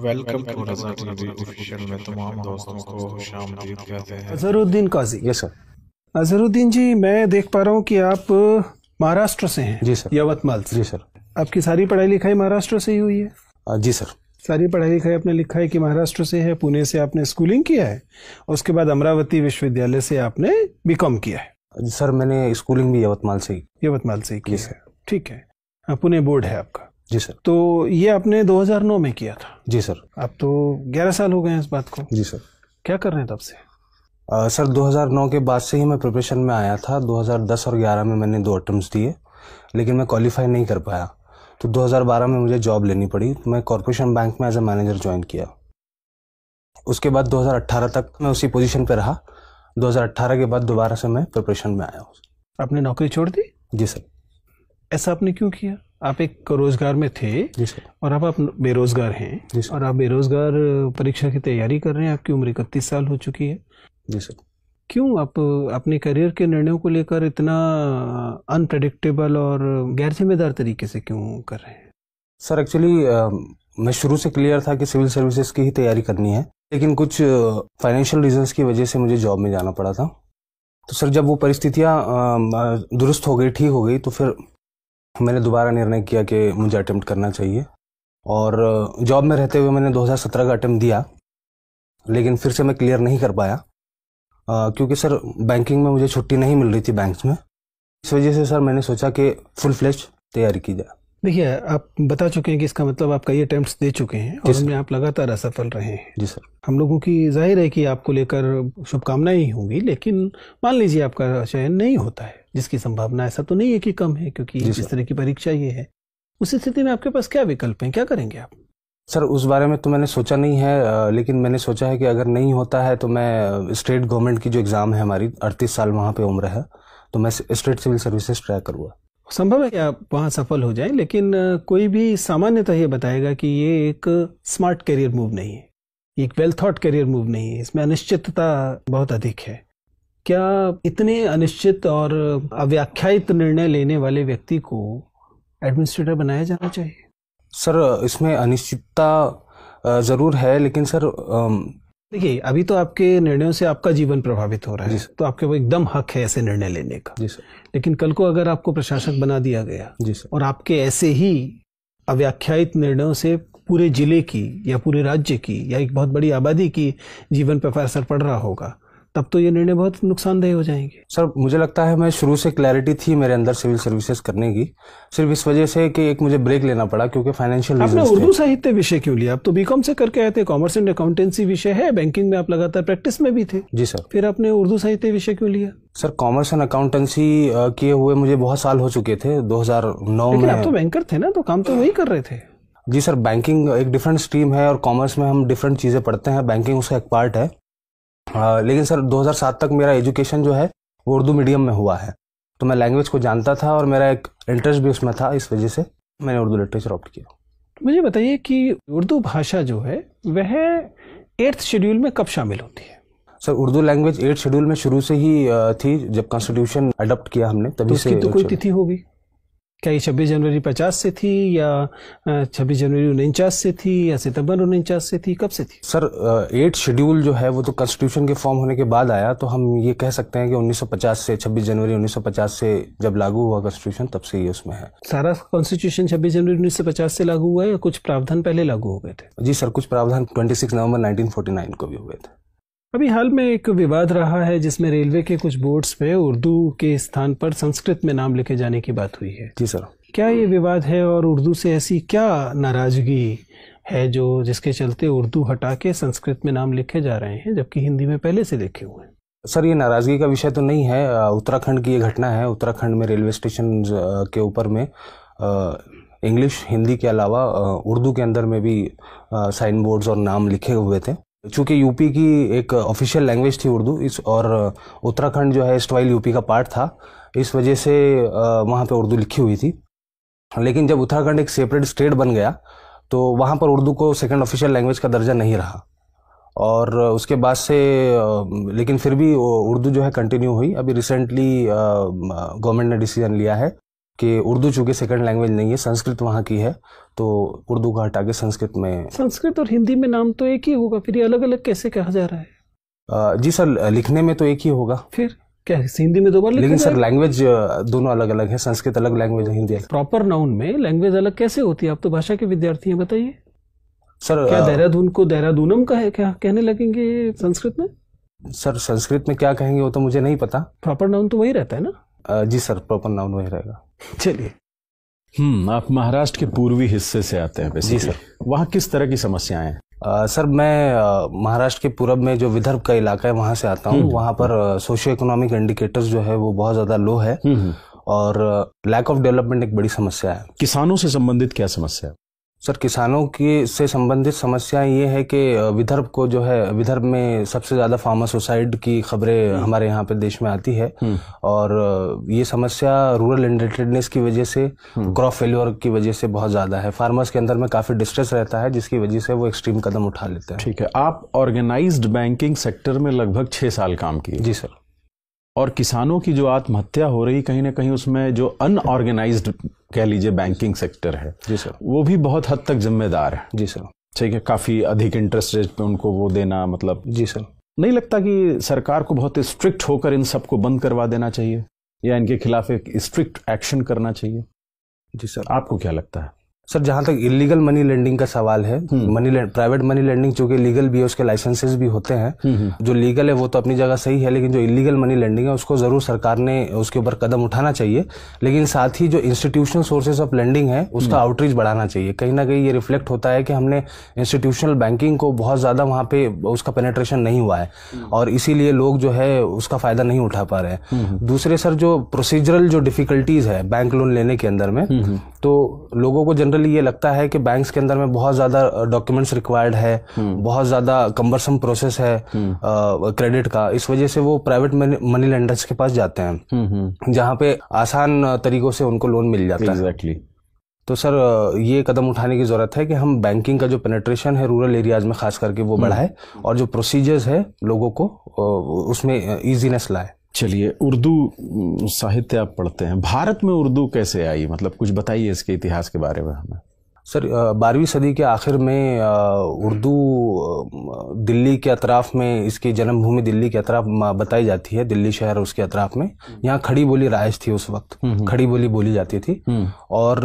Welcome to Raza TV official में तमाम दोस्तों को खुशामदीद कहते हैं अजहरुद्दीन काजी यस सर अजहरुद्दीन जी मैं देख पा रहा हूं कि आप महाराष्ट्र से हैं जी सर यवतमाल से जी सर आपकी सारी पढ़ाई लिखाई महाराष्ट्र से ही हुई है जी सर सारी पढ़ाई लिखाई आपने लिखा है कि महाराष्ट्र से है पुणे से आपने स्कूलिंग किया है उसके बाद अमरावती विश्वविद्यालय से आपने बीकॉम किया है सर मैंने स्कूलिंग भी यवतमाल से ही यवतमाल से ही की है ठीक है पुणे बोर्ड है आपका जी सर तो ये आपने 2009 में किया था जी सर अब तो 11 साल हो गए हैं इस बात को जी सर क्या कर रहे हैं तब से आ, सर 2009 के बाद से ही मैं प्रिपरेशन में आया था 2010 और 11 में मैंने दो अटम्प्ट दिए लेकिन मैं क्वालिफाई नहीं कर पाया तो 2012 में मुझे जॉब लेनी पड़ी तो मैं कॉरपोरेशन बैंक में एज ए मैनेजर ज्वाइन किया उसके बाद 2018 तक मैं उसी पोजीशन पर रहा 2018 के बाद दोबारा से मैं प्रिपरेशन में आया आपने नौकरी छोड़ दी जी सर ऐसा आपने क्यों किया आप एक रोजगार में थे और अब आप बेरोजगार हैं और आप बेरोजगार परीक्षा की तैयारी कर रहे हैं आपकी उम्र इकतीस साल हो चुकी है जी सर क्यों आप अपने करियर के निर्णयों को लेकर इतना अनप्रडिक्टेबल और गैर जिम्मेदार तरीके से क्यों कर रहे हैं सर एक्चुअली मैं शुरू से क्लियर था कि सिविल सर्विसेज की ही तैयारी करनी है लेकिन कुछ फाइनेंशियल रीजंस की वजह से मुझे जॉब में जाना पड़ा था तो सर जब वो परिस्थितियाँ दुरुस्त हो गई ठीक हो गई तो फिर मैंने दोबारा निर्णय किया कि मुझे अटैम्प्ट करना चाहिए और जॉब में रहते हुए मैंने 2017 का अटैम्प्ट दिया लेकिन फिर से मैं क्लियर नहीं कर पाया क्योंकि सर बैंकिंग में मुझे छुट्टी नहीं मिल रही थी बैंक्स में इस वजह से सर मैंने सोचा कि फुल फ्लैश तैयारी की जाए देखिए आप बता चुके हैं कि इसका मतलब आप कई अटेम्प्ट दे चुके हैं और उसमें आप लगातार असफल रहे हैं जी सर हम लोगों की जाहिर है कि आपको लेकर शुभकामनाएं ही होंगी लेकिन मान लीजिए आपका चयन नहीं होता है जिसकी संभावना ऐसा तो नहीं है कि कम है क्योंकि इस तरह की परीक्षा ये है उस स्थिति में आपके पास क्या विकल्प है क्या करेंगे आप सर उस बारे में तो मैंने सोचा नहीं है लेकिन मैंने सोचा है कि अगर नहीं होता है तो मैं स्टेट गवर्नमेंट की जो एग्ज़ाम है हमारी अड़तीस साल वहाँ पे उम्र है तो मैं स्टेट सिविल सर्विसेज ट्राई करूँगा संभव है कि आप वहाँ सफल हो जाएं लेकिन कोई भी सामान्यतः ये बताएगा कि ये एक स्मार्ट करियर मूव नहीं है एक वेल थॉट करियर मूव नहीं है इसमें अनिश्चितता बहुत अधिक है क्या इतने अनिश्चित और अव्याख्यात निर्णय लेने वाले व्यक्ति को एडमिनिस्ट्रेटर बनाया जाना चाहिए सर इसमें अनिश्चितता ज़रूर है लेकिन सर देखिए अभी तो आपके निर्णयों से आपका जीवन प्रभावित हो रहा है तो आपके वो एकदम हक है ऐसे निर्णय लेने का जी सर लेकिन कल को अगर आपको प्रशासक बना दिया गया जी सर और आपके ऐसे ही अव्याख्यात निर्णयों से पूरे जिले की या पूरे राज्य की या एक बहुत बड़ी आबादी की जीवन पर असर पड़ रहा होगा तब तो ये निर्णय बहुत नुकसानदेह हो जाएंगे सर मुझे लगता है मैं शुरू से क्लैरिटी थी मेरे अंदर सिविल सर्विसेज करने की सिर्फ इस वजह से कि एक मुझे ब्रेक लेना पड़ा क्योंकि फाइनेंशियल आपने उर्दू साहित्य विषय क्यों लिया आप तो बीकॉम से करके आए थे कॉमर्स एंड अकाउंटेंसी विषय है बैंकिंग में आप लगातार प्रैक्टिस में भी थे जी सर फिर आपने उर्दू साहित्य विषय क्यों लिया सर कॉमर्स एंड अकाउंटेंसी किए हुए मुझे बहुत साल हो चुके थे दो में आप तो बैंकर थे ना तो काम तो वही कर रहे थे जी सर बैंकिंग एक डिफरेंट स्ट्रीम है और कॉमर्स में हम डिफरेंट चीज़ें पढ़ते हैं बैंकिंग उसका एक पार्ट है आ, लेकिन सर 2007 तक मेरा एजुकेशन जो है वो उर्दू मीडियम में हुआ है तो मैं लैंग्वेज को जानता था और मेरा एक इंटरेस्ट भी उसमें था इस वजह से मैंने उर्दू लिटरेचर ऑप्ट किया मुझे बताइए कि उर्दू भाषा जो है वह एट्थ शेड्यूल में कब शामिल होती है sir Urdu language eighth schedule में शुरू से ही थी जब कॉन्स्टिट्यूशन अडोप्ट किया हमने तभी तो से तो कोई तिथि होगी क्या ये छब्बीस जनवरी पचास से थी या छब्बीस जनवरी उनचास से थी या सितंबर उनचास से थी कब से थी सर एट शेड्यूल जो है वो तो कॉन्स्टिट्यूशन के फॉर्म होने के बाद आया तो हम ये कह सकते हैं कि 1950 से 26 जनवरी 1950 से जब लागू हुआ कॉन्स्टिट्यूशन तब से ये उसमें है सारा कॉन्स्टिट्यूशन छब्बीस जनवरी उन्नीस से लागू हुआ है या कुछ प्रावधान पहले लागू हो गए थे जी सर कुछ प्रावधान ट्वेंटी नवंबर नाइनटीन को भी हुए थे अभी हाल में एक विवाद रहा है जिसमें रेलवे के कुछ बोर्ड्स पे उर्दू के स्थान पर संस्कृत में नाम लिखे जाने की बात हुई है जी सर क्या ये विवाद है और उर्दू से ऐसी क्या नाराजगी है जो जिसके चलते उर्दू हटा के संस्कृत में नाम लिखे जा रहे हैं जबकि हिंदी में पहले से लिखे हुए हैं सर ये नाराज़गी का विषय तो नहीं है उत्तराखंड की ये घटना है उत्तराखंड में रेलवे स्टेशन के ऊपर में इंग्लिश हिंदी के अलावा उर्दू के अंदर में भी साइन बोर्ड्स और नाम लिखे हुए थे चूँकि यूपी की एक ऑफिशियल लैंग्वेज थी उर्दू इस और उत्तराखंड जो है स्टवाइल यूपी का पार्ट था इस वजह से वहाँ पे उर्दू लिखी हुई थी लेकिन जब उत्तराखंड एक सेपरेट स्टेट बन गया तो वहाँ पर उर्दू को सेकेंड ऑफिशियल लैंग्वेज का दर्जा नहीं रहा और उसके बाद से लेकिन फिर भी उर्दू जो है कंटिन्यू हुई अभी रिसेंटली गवर्नमेंट ने डिसीजन लिया है कि उर्दू चूँकि सेकंड लैंग्वेज नहीं है संस्कृत वहाँ की है तो उर्दू का हटा के संस्कृत में संस्कृत और हिंदी में नाम तो एक ही होगा फिर ये अलग अलग कैसे कहा जा रहा है जी सर लिखने में तो एक ही होगा फिर क्या हिंदी में दो बार लेकिन सर लैंग्वेज दोनों अलग अलग है संस्कृत अलग लैंग्वेज है हिंदी प्रॉपर नाउन में लैंग्वेज अलग कैसे होती है आप तो भाषा के विद्यार्थी हैं बताइए सर क्या देहरादून को देहरादूनम का है क्या कहने लगेंगे संस्कृत में सर संस्कृत में क्या कहेंगे वो तो मुझे नहीं पता प्रॉपर नाउन तो वही रहता है ना जी सर प्रॉपर नाउन वही रहेगा चलिए हम्म आप महाराष्ट्र के पूर्वी हिस्से से आते हैं जी सर वहाँ किस तरह की समस्याएं हैं आ, सर मैं महाराष्ट्र के पूरब में जो विदर्भ का इलाका है वहाँ से आता हूँ हम्म, हम्म। वहाँ पर सोशियो इकोनॉमिक इंडिकेटर्स जो है वो बहुत ज़्यादा लो है हम्म, और लैक ऑफ डेवलपमेंट एक बड़ी समस्या है किसानों से संबंधित क्या समस्या है सर किसानों की से संबंधित समस्या ये है कि विदर्भ को जो है विदर्भ में सबसे ज़्यादा फार्मा सुसाइड की खबरें हम्म। हमारे यहाँ पे देश में आती है हम्म। और ये समस्या रूरल इंडेटेडनेस की वजह से क्रॉप हम्म। फेल्योर की वजह से बहुत ज़्यादा है फार्मर्स के अंदर में काफ़ी डिस्ट्रेस रहता है जिसकी वजह से वो एक्सट्रीम कदम उठा लेते हैं ठीक है आप ऑर्गेनाइज बैंकिंग सेक्टर में लगभग छः साल काम किए जी सर और किसानों की जो आत्महत्या हो रही कहीं ना कहीं उसमें जो अनऑर्गेनाइज कह लीजिए बैंकिंग सेक्टर है जी सर वो भी बहुत हद तक जिम्मेदार है जी सर ठीक है काफ़ी अधिक इंटरेस्ट रेट पे उनको वो देना मतलब जी सर नहीं लगता कि सरकार को बहुत स्ट्रिक्ट होकर इन सबको बंद करवा देना चाहिए या इनके खिलाफ एक स्ट्रिक्ट एक्शन करना चाहिए जी सर आपको क्या लगता है सर जहां तक इलीगल मनी लेंडिंग का सवाल है मनी प्राइवेट मनी लेंडिंग चूंकि लीगल भी है उसके लाइसेंसेस भी होते हैं हम्म, हम्म। जो लीगल है वो तो अपनी जगह सही है लेकिन जो इलीगल मनी लेंडिंग है उसको जरूर सरकार ने उसके ऊपर कदम उठाना चाहिए लेकिन साथ ही जो इंस्टीट्यूशनल सोर्सेज ऑफ लेंडिंग है उसका आउटरीच हम्म। बढ़ाना चाहिए कहीं ना कहीं ये रिफ्लेक्ट होता है कि हमने इंस्टीट्यूशनल बैंकिंग को बहुत ज़्यादा वहां पे उसका पेनेट्रेशन नहीं हुआ है और इसीलिए लोग जो है उसका फायदा नहीं उठा पा रहे हैं दूसरे सर जो प्रोसीजरल जो डिफिकल्टीज है बैंक लोन लेने के अंदर में तो लोगों को जनरली ये लगता है कि बैंक्स के अंदर में बहुत ज़्यादा डॉक्यूमेंट्स रिक्वायर्ड है हम्म। बहुत ज़्यादा कम्बरसम प्रोसेस है क्रेडिट हम्म। का इस वजह से वो प्राइवेट मनी लेंडर्स के पास जाते हैं हम्म, जहाँ पे आसान तरीकों से उनको लोन मिल जाता exactly. है तो सर ये कदम उठाने की ज़रूरत है कि हम बैंकिंग का जो पेनेट्रेशन है रूरल एरियाज में खास करके वो बढ़ाए और जो प्रोसीजर्स है लोगों को उसमें ईजीनेस लाए चलिए उर्दू साहित्य आप पढ़ते हैं भारत में उर्दू कैसे आई मतलब कुछ बताइए इसके इतिहास के बारे में हमें सर बारहवीं सदी के आखिर में उर्दू दिल्ली के अतराफ़ में इसकी जन्मभूमि दिल्ली के अतराफ बताई जाती है दिल्ली शहर उसके अतराफ में हम्म। यहाँ खड़ी बोली राइज थी उस वक्त हम्म, हम्म। खड़ी बोली बोली जाती थी और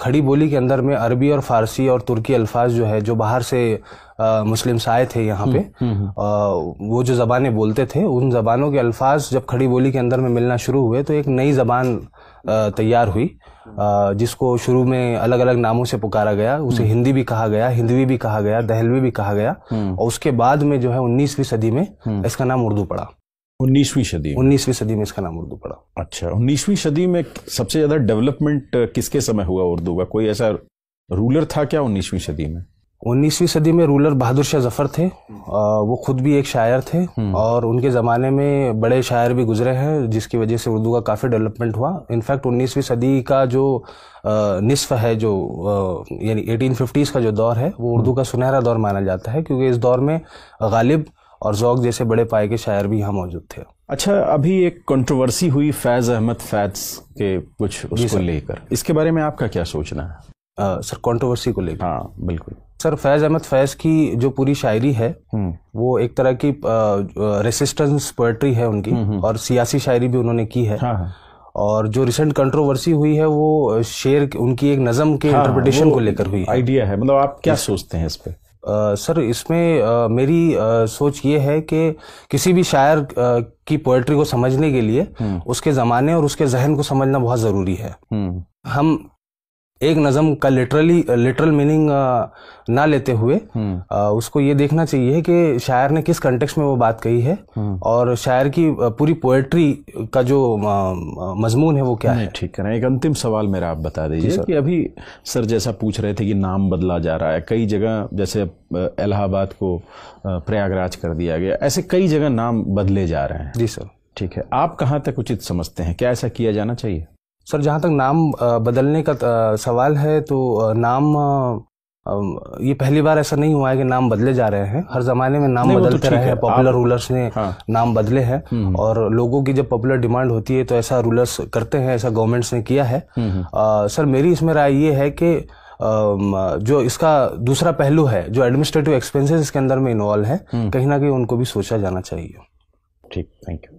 खड़ी बोली के अंदर में अरबी और फारसी और तुर्की अल्फाज जो है जो बाहर से मुस्लिम्स आए थे यहाँ पे वो जो जबाने बोलते थे उन ज़बानों के अल्फाज जब खड़ी बोली के अंदर में मिलना शुरू हुए तो एक नई ज़बान तैयार हुई जिसको शुरू में अलग अलग नामों से पुकारा गया उसे हम्म। हिंदी भी कहा गया हिंदवी भी कहा गया दहलवी भी कहा गया हम्म। और उसके बाद में जो है उन्नीसवीं सदी में हम्म। इसका नाम उर्दू पड़ा उन्नीसवीं सदी उन्नीसवीं सदी में इसका नाम उर्दू पड़ा अच्छा उन्नीसवीं सदी में सबसे ज्यादा डेवलपमेंट किसके समय हुआ उर्दू का कोई ऐसा रूलर था क्या उन्नीसवीं सदी में उन्नीसवीं सदी में रूलर बहादुर शाह जफर थे वो खुद भी एक शायर थे हम्म। और उनके ज़माने में बड़े शायर भी गुजरे हैं जिसकी वजह से उर्दू का काफ़ी डेवलपमेंट हुआ इनफैक्ट उन्नीसवीं सदी का जो निसफ है जो यानी एटीन फिफ्टीज़ का जो दौर है वो उर्दू का सुनहरा दौर माना जाता है क्योंकि इस दौर में गालिब और जौक जैसे बड़े पाए के शायर भी यहाँ मौजूद थे अच्छा अभी एक कंट्रोवर्सी हुई फैज़ अहमद फैज के कुछ उसको लेकर इसके बारे में आपका क्या सोचना है सर कंट्रोवर्सी को लेकर हाँ बिल्कुल सर फैज़ अहमद फैज़ की जो पूरी शायरी है हम्म। वो एक तरह की रेसिस्टेंस पोएट्री है उनकी हम्म, हम्म। और सियासी शायरी भी उन्होंने की है हाँ, हाँ। और जो रिसेंट कंट्रोवर्सी हुई है वो शेर उनकी एक नज़म के हाँ, इंटरप्रिटेशन को लेकर हुई आइडिया है मतलब आप क्या सोचते हैं इस पर सर इसमें आ, मेरी आ, सोच ये है कि किसी भी शायर आ, की पोएट्री को समझने के लिए उसके ज़माने और उसके जहन को समझना बहुत ज़रूरी है हम एक नज़म का लिटरली लिटरल मीनिंग ना लेते हुए हम्म। आ, उसको ये देखना चाहिए कि शायर ने किस कंटेक्स्ट में वो बात कही है हम्म। और शायर की पूरी पोएट्री का जो मजमून है वो क्या है ठीक है एक अंतिम सवाल मेरा आप बता दीजिए कि अभी सर जैसा पूछ रहे थे कि नाम बदला जा रहा है कई जगह जैसे इलाहाबाद को प्रयागराज कर दिया गया ऐसे कई जगह नाम बदले जा रहे हैं जी सर ठीक है आप कहाँ तक उचित समझते हैं क्या ऐसा किया जाना चाहिए सर जहाँ तक नाम बदलने का सवाल है तो नाम ये पहली बार ऐसा नहीं हुआ है कि नाम बदले जा रहे हैं हर जमाने में नाम तो बदलते तो रहे हैं पॉपुलर रूलर्स ने हाँ। नाम बदले हैं हम्म, हम्म। और लोगों की जब पॉपुलर डिमांड होती है तो ऐसा रूलर्स करते हैं ऐसा गवर्नमेंट्स ने किया है आ, हम्म, सर मेरी इसमें राय ये है कि जो इसका दूसरा पहलू है जो एडमिनिस्ट्रेटिव एक्सपेंसेस इसके अंदर में इन्वॉल्व है कहीं ना कहीं उनको भी सोचा जाना चाहिए ठीक थैंक यू